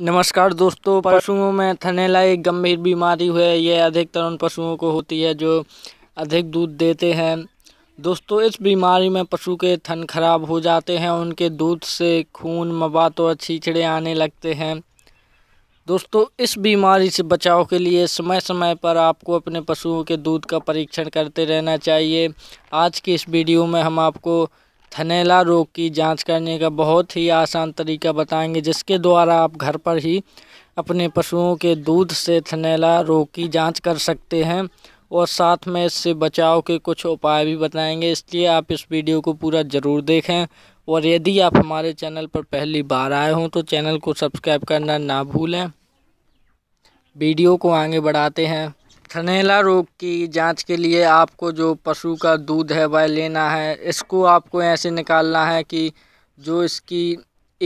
नमस्कार दोस्तों पशुओं में थनेला एक गंभीर बीमारी है यह अधिकतर उन पशुओं को होती है जो अधिक दूध देते हैं दोस्तों इस बीमारी में पशु के थन खराब हो जाते हैं उनके दूध से खून मवा तो छीछड़े आने लगते हैं दोस्तों इस बीमारी से बचाव के लिए समय समय पर आपको अपने पशुओं के दूध का परीक्षण करते रहना चाहिए आज की इस वीडियो में हम आपको थनेला रोग की जांच करने का बहुत ही आसान तरीका बताएंगे जिसके द्वारा आप घर पर ही अपने पशुओं के दूध से थनेला रोग की जांच कर सकते हैं और साथ में इससे बचाव के कुछ उपाय भी बताएंगे इसलिए आप इस वीडियो को पूरा ज़रूर देखें और यदि आप हमारे चैनल पर पहली बार आए हों तो चैनल को सब्सक्राइब करना ना भूलें वीडियो को आगे बढ़ाते हैं थनेला रोग की जांच के लिए आपको जो पशु का दूध है वह लेना है इसको आपको ऐसे निकालना है कि जो इसकी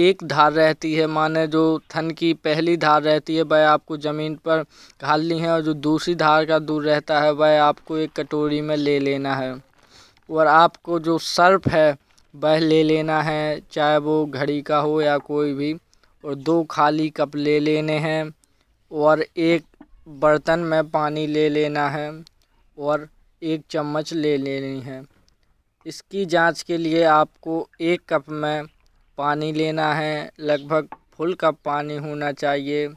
एक धार रहती है माने जो थन की पहली धार रहती है वह आपको ज़मीन पर घालनी है और जो दूसरी धार का दूध रहता है वह आपको एक कटोरी में ले लेना है और आपको जो सर्फ है वह ले लेना है चाहे वो घड़ी का हो या कोई भी और दो खाली कप ले लेने हैं और एक बर्तन में पानी ले लेना है और एक चम्मच ले लेनी है इसकी जांच के लिए आपको एक कप में पानी लेना है लगभग फुल कप पानी होना चाहिए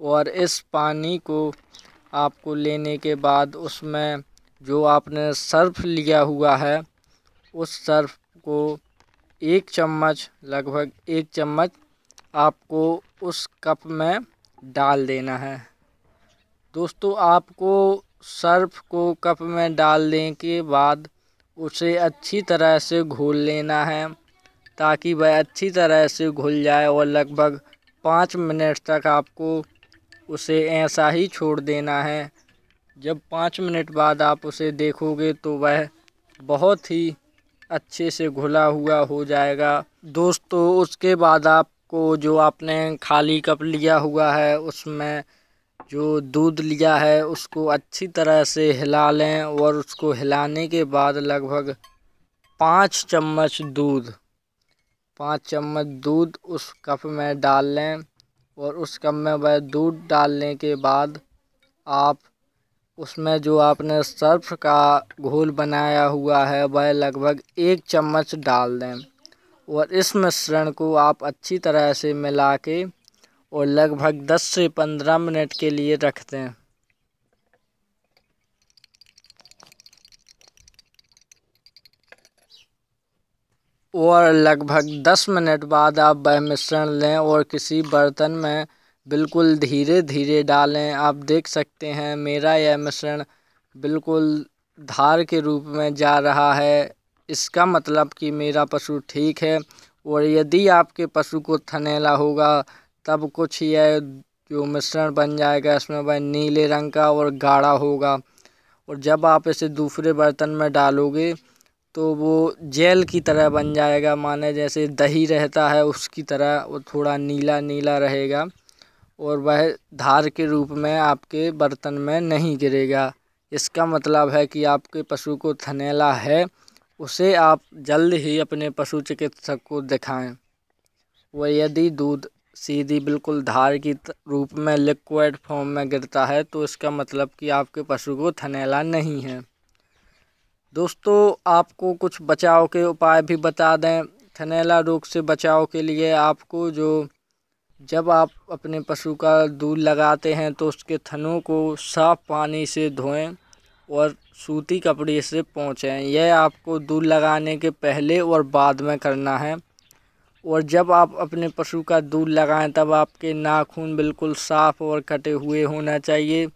और इस पानी को आपको लेने के बाद उसमें जो आपने सर्फ लिया हुआ है उस सर्फ को एक चम्मच लगभग एक चम्मच आपको उस कप में डाल देना है दोस्तों आपको सर्फ़ को कप में डालने के बाद उसे अच्छी तरह से घोल लेना है ताकि वह अच्छी तरह से घुल जाए और लगभग पाँच मिनट तक आपको उसे ऐसा ही छोड़ देना है जब पाँच मिनट बाद आप उसे देखोगे तो वह बहुत ही अच्छे से घुला हुआ हो जाएगा दोस्तों उसके बाद आपको जो आपने खाली कप लिया हुआ है उसमें जो दूध लिया है उसको अच्छी तरह से हिला लें और उसको हिलाने के बाद लगभग पाँच चम्मच दूध पाँच चम्मच दूध उस कप में डाल लें और उस कप में वह दूध डालने के बाद आप उसमें जो आपने सर्फ का घोल बनाया हुआ है वह लगभग एक चम्मच डाल दें और इस मिश्रण को आप अच्छी तरह से मिला के और लगभग 10 से 15 मिनट के लिए रख दें और लगभग 10 मिनट बाद आप वह मिश्रण लें और किसी बर्तन में बिल्कुल धीरे धीरे डालें आप देख सकते हैं मेरा यह मिश्रण बिल्कुल धार के रूप में जा रहा है इसका मतलब कि मेरा पशु ठीक है और यदि आपके पशु को थनेला होगा तब कुछ यह जो मिश्रण बन जाएगा इसमें वह नीले रंग का और गाढ़ा होगा और जब आप इसे दूसरे बर्तन में डालोगे तो वो जेल की तरह बन जाएगा माने जैसे दही रहता है उसकी तरह वो थोड़ा नीला नीला रहेगा और वह धार के रूप में आपके बर्तन में नहीं गिरेगा इसका मतलब है कि आपके पशु को थनेला है उसे आप जल्द ही अपने पशु चिकित्सक को दिखाएं व यदि दूध सीधी बिल्कुल धार की रूप में लिक्विड फॉर्म में गिरता है तो इसका मतलब कि आपके पशु को थनेला नहीं है दोस्तों आपको कुछ बचाव के उपाय भी बता दें थनेला रोग से बचाव के लिए आपको जो जब आप अपने पशु का दूध लगाते हैं तो उसके थनों को साफ पानी से धोएं और सूती कपड़े से पहुँचें यह आपको दूध लगाने के पहले और बाद में करना है और जब आप अपने पशु का दूध लगाएं तब आपके नाखून बिल्कुल साफ़ और कटे हुए होना चाहिए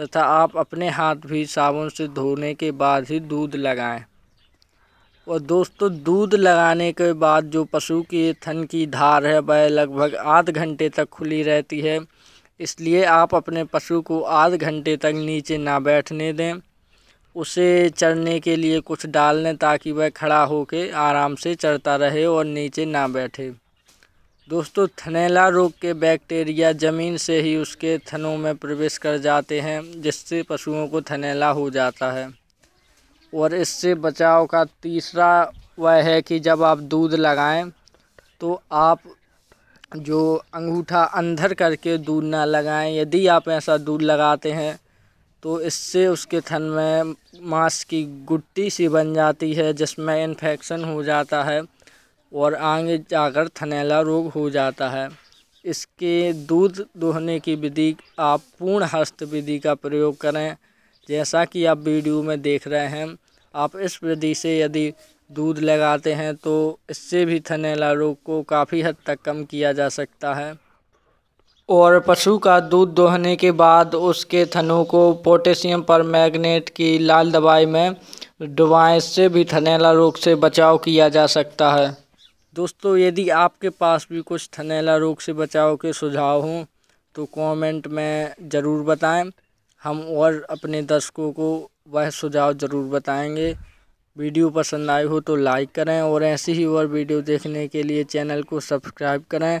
तथा आप अपने हाथ भी साबुन से धोने के बाद ही दूध लगाएं और दोस्तों दूध लगाने के बाद जो पशु की थन की धार है वह लगभग आध घंटे तक खुली रहती है इसलिए आप अपने पशु को आध घंटे तक नीचे ना बैठने दें उसे चढ़ने के लिए कुछ डाल लें ताकि वह खड़ा होकर आराम से चढ़ता रहे और नीचे ना बैठे दोस्तों थनेला रोग के बैक्टीरिया ज़मीन से ही उसके थनों में प्रवेश कर जाते हैं जिससे पशुओं को थनेला हो जाता है और इससे बचाव का तीसरा वह है कि जब आप दूध लगाएं तो आप जो अंगूठा अंदर करके दूध ना लगाएं यदि आप ऐसा दूध लगाते हैं तो इससे उसके थन में मांस की गुट्टी सी बन जाती है जिसमें इन्फेक्शन हो जाता है और आगे जाकर थनेला रोग हो जाता है इसके दूध दोहने की विधि आप पूर्ण हस्त विधि का प्रयोग करें जैसा कि आप वीडियो में देख रहे हैं आप इस विधि से यदि दूध लगाते हैं तो इससे भी थनेला रोग को काफ़ी हद तक कम किया जा सकता है और पशु का दूध दोहने के बाद उसके थनों को पोटेशियम पर मैगनेट की लाल दवाई में डुबाएँ इससे भी थनैला रोग से बचाव किया जा सकता है दोस्तों यदि आपके पास भी कुछ थनैला रोग से बचाव के सुझाव हों तो कमेंट में ज़रूर बताएं हम और अपने दर्शकों को वह सुझाव ज़रूर बताएंगे वीडियो पसंद आई हो तो लाइक करें और ऐसी ही और वीडियो देखने के लिए चैनल को सब्सक्राइब करें